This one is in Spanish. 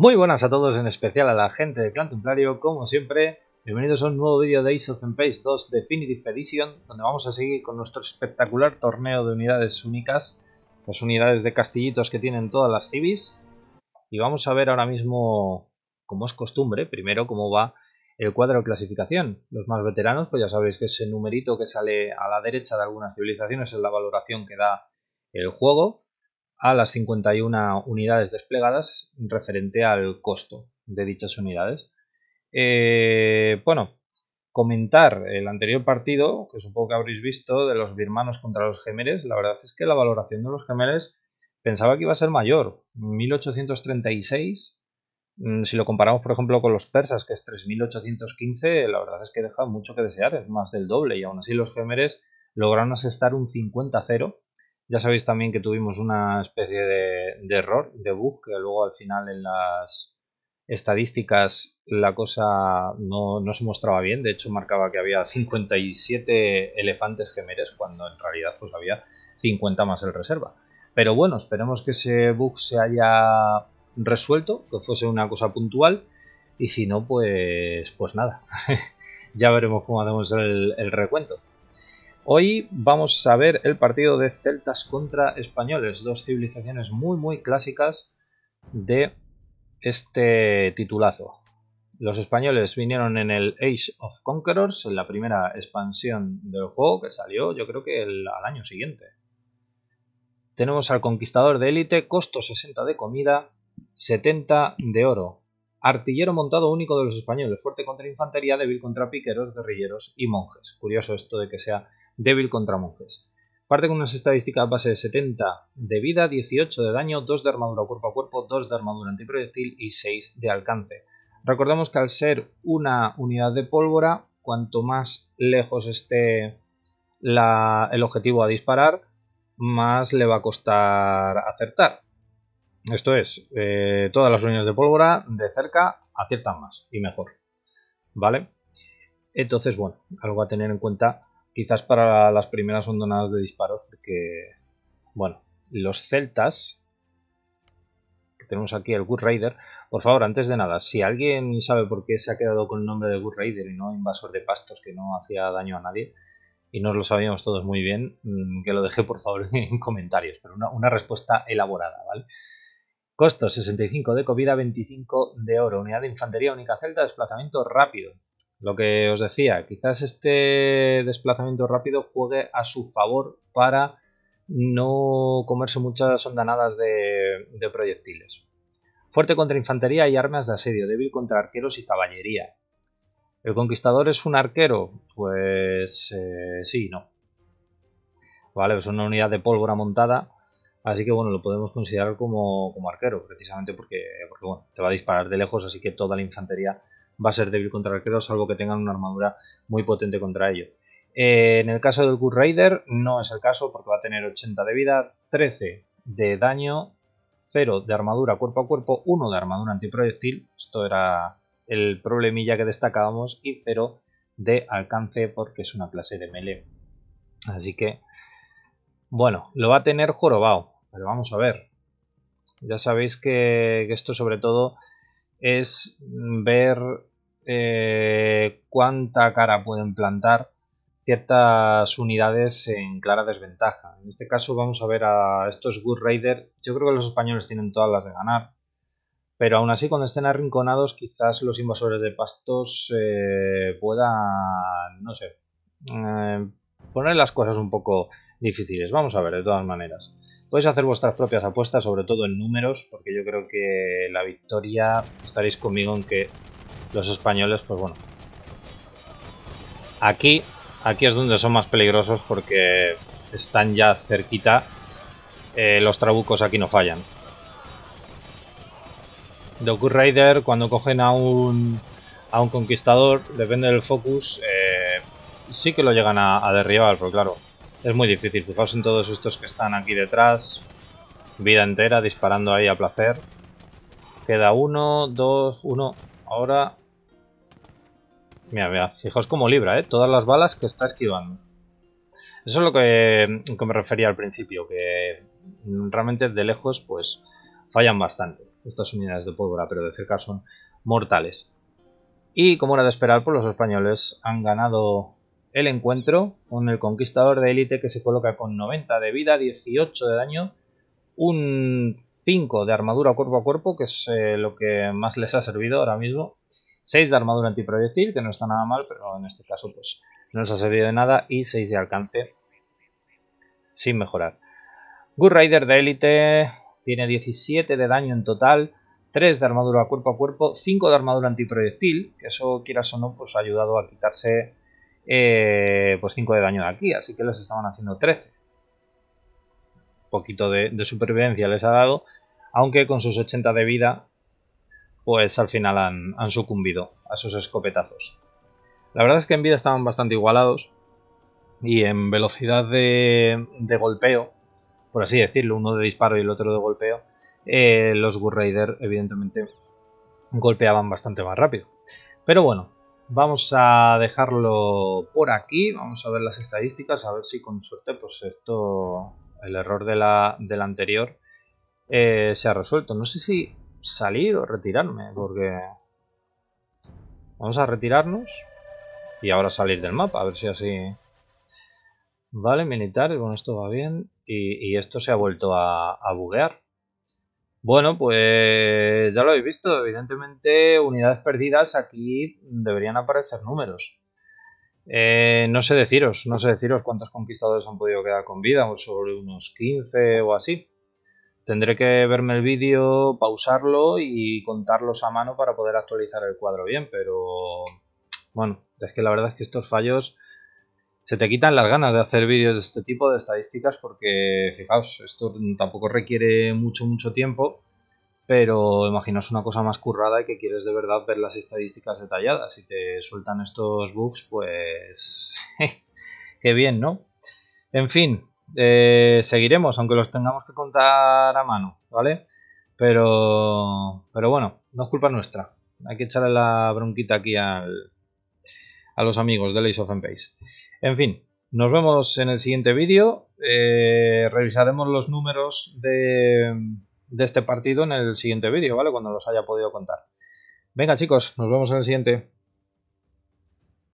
Muy buenas a todos, en especial a la gente de Clan Templario, como siempre. Bienvenidos a un nuevo vídeo de Ace of Empires 2 Definitive Edition, donde vamos a seguir con nuestro espectacular torneo de unidades únicas, las unidades de castillitos que tienen todas las civis. Y vamos a ver ahora mismo, como es costumbre, primero cómo va el cuadro de clasificación. Los más veteranos, pues ya sabéis que ese numerito que sale a la derecha de algunas civilizaciones es la valoración que da el juego a las 51 unidades desplegadas referente al costo de dichas unidades. Eh, bueno, comentar el anterior partido, que supongo que habréis visto, de los birmanos contra los gemeres. La verdad es que la valoración de los gemeres pensaba que iba a ser mayor, 1836. Mm, si lo comparamos, por ejemplo, con los persas, que es 3815, la verdad es que deja mucho que desear, es más del doble, y aún así los gemeres lograron asestar un 50-0 ya sabéis también que tuvimos una especie de, error, de bug, que luego al final en las estadísticas la cosa no, se mostraba bien. De hecho, marcaba que había 57 elefantes gemeres, cuando en realidad pues había 50 más en reserva. Pero bueno, esperemos que ese bug se haya resuelto, que fuese una cosa puntual. Y si no, pues, pues nada. ya veremos cómo hacemos el recuento. Hoy vamos a ver el partido de celtas contra españoles, dos civilizaciones muy muy clásicas de este titulazo. Los españoles vinieron en el Age of Conquerors, en la primera expansión del juego que salió yo creo que al año siguiente. Tenemos al conquistador de élite, costo 60 de comida, 70 de oro. Artillero montado único de los españoles, fuerte contra infantería, débil contra piqueros, guerrilleros y monjes. Curioso esto de que sea débil contra monjes. Parte con unas estadísticas base de 70 de vida, 18 de daño, 2 de armadura cuerpo a cuerpo, 2 de armadura antiproyectil y 6 de alcance. Recordemos que al ser una unidad de pólvora, cuanto más lejos esté el objetivo a disparar, más le va a costar acertar. Esto es, eh, todas las unidades de pólvora de cerca aciertan más y mejor. ¿Vale? Entonces, bueno, algo a tener en cuenta quizás para las primeras hondonadas de disparos, porque, bueno, los celtas, que tenemos aquí el Good Raider, por favor, antes de nada, si alguien sabe por qué se ha quedado con el nombre de Good Raider y no invasor de pastos, que no hacía daño a nadie, y no lo sabíamos todos muy bien, mm, que lo dejé por favor en comentarios, pero una, una respuesta elaborada, ¿vale? Costo 65 de comida, 25 de oro, unidad de infantería única celta, desplazamiento rápido. Lo que os decía, quizás este desplazamiento rápido juegue a su favor para no comerse muchas ondanadas de, proyectiles. Fuerte contra infantería y armas de asedio, débil contra arqueros y caballería. ¿El conquistador es un arquero? Pues eh, sí, no. Vale, pues es una unidad de pólvora montada, así que bueno, lo podemos considerar como, como arquero, precisamente porque, te va a disparar de lejos, así que toda la infantería va a ser débil contra arqueros, salvo que tengan una armadura muy potente contra ellos. Eh, en el caso del Good Raider no es el caso porque va a tener 80 de vida, 13 de daño, 0 de armadura cuerpo a cuerpo, 1 de armadura antiproyectil, esto era el problemilla que destacábamos, y 0 de alcance porque es una clase de melee. Así que, bueno, lo va a tener jorobao, pero vamos a ver. Ya sabéis que esto sobre todo es ver eh, cuánta cara pueden plantar ciertas unidades en clara desventaja. En este caso vamos a ver a estos Good Raiders. Yo creo que los españoles tienen todas las de ganar. Pero aún así, cuando estén arrinconados, quizás los invasores de pastos eh, puedan, no sé, eh, poner las cosas un poco difíciles. Vamos a ver, de todas maneras. Podéis hacer vuestras propias apuestas, sobre todo en números, porque yo creo que la victoria estaréis conmigo en que los españoles, pues bueno. Aquí, aquí es donde son más peligrosos porque están ya cerquita. Eh, los trabucos aquí no fallan. Doku Raider, cuando cogen a un, a un conquistador, depende del focus, eh, sí que lo llegan a, derribar, pero claro, es muy difícil. Fijaos en todos estos que están aquí detrás, vida entera, disparando ahí a placer queda uno, dos, uno. Ahora... Mira, mira, fijaos como libra, ¿eh? Todas las balas que está esquivando. Eso es lo que, que me refería al principio, que realmente de lejos pues fallan bastante estas unidades de pólvora, pero de cerca son mortales. Y como era de esperar, pues los españoles han ganado el encuentro con el conquistador de élite que se coloca con 90 de vida, 18 de daño, un 5 de armadura cuerpo a cuerpo, que es eh, lo que más les ha servido ahora mismo. 6 de armadura antiproyectil, que no está nada mal, pero en este caso pues no les ha servido de nada. Y 6 de alcance sin mejorar. Good Rider de élite tiene 17 de daño en total. 3 de armadura cuerpo a cuerpo, 5 de armadura antiproyectil, que eso quieras o no, pues ha ayudado a quitarse eh, pues 5 de daño de aquí, así que les estaban haciendo 13. Un poquito de supervivencia les ha dado, aunque con sus 80 de vida, pues al final han, sucumbido a sus escopetazos. La verdad es que en vida estaban bastante igualados y en velocidad de, golpeo, por así decirlo, uno de disparo y el otro de golpeo, eh, los Gurraider Raider evidentemente golpeaban bastante más rápido. Pero bueno, vamos a dejarlo por aquí, vamos a ver las estadísticas, a ver si con suerte pues esto, el error de la, del anterior eh, se ha resuelto. No sé si salir o retirarme, porque... Vamos a retirarnos y ahora salir del mapa, a ver si así... Vale, militares, bueno, esto va bien. Y, esto se ha vuelto a, a buguear. Bueno, pues ya lo habéis visto, evidentemente unidades perdidas aquí deberían aparecer números. Eh, no sé deciros, no sé deciros cuántos conquistadores han podido quedar con vida, sobre unos 15 o así. Tendré que verme el vídeo, pausarlo y contarlos a mano para poder actualizar el cuadro bien, pero bueno, es que la verdad es que estos fallos se te quitan las ganas de hacer vídeos de este tipo de estadísticas porque, fijaos, esto tampoco requiere mucho, mucho tiempo, pero imaginaos una cosa más currada y que quieres de verdad ver las estadísticas detalladas y te sueltan estos bugs, pues... qué bien, ¿no? En fin, eh, seguiremos, aunque los tengamos que contar a mano, ¿vale? Pero, pero bueno, no es culpa nuestra. Hay que echarle la bronquita aquí a los amigos de Lace of Pace En fin, nos vemos en el siguiente vídeo. Eh, revisaremos los números de, de este partido en el siguiente vídeo, ¿vale? Cuando los haya podido contar. Venga chicos, nos vemos en el siguiente.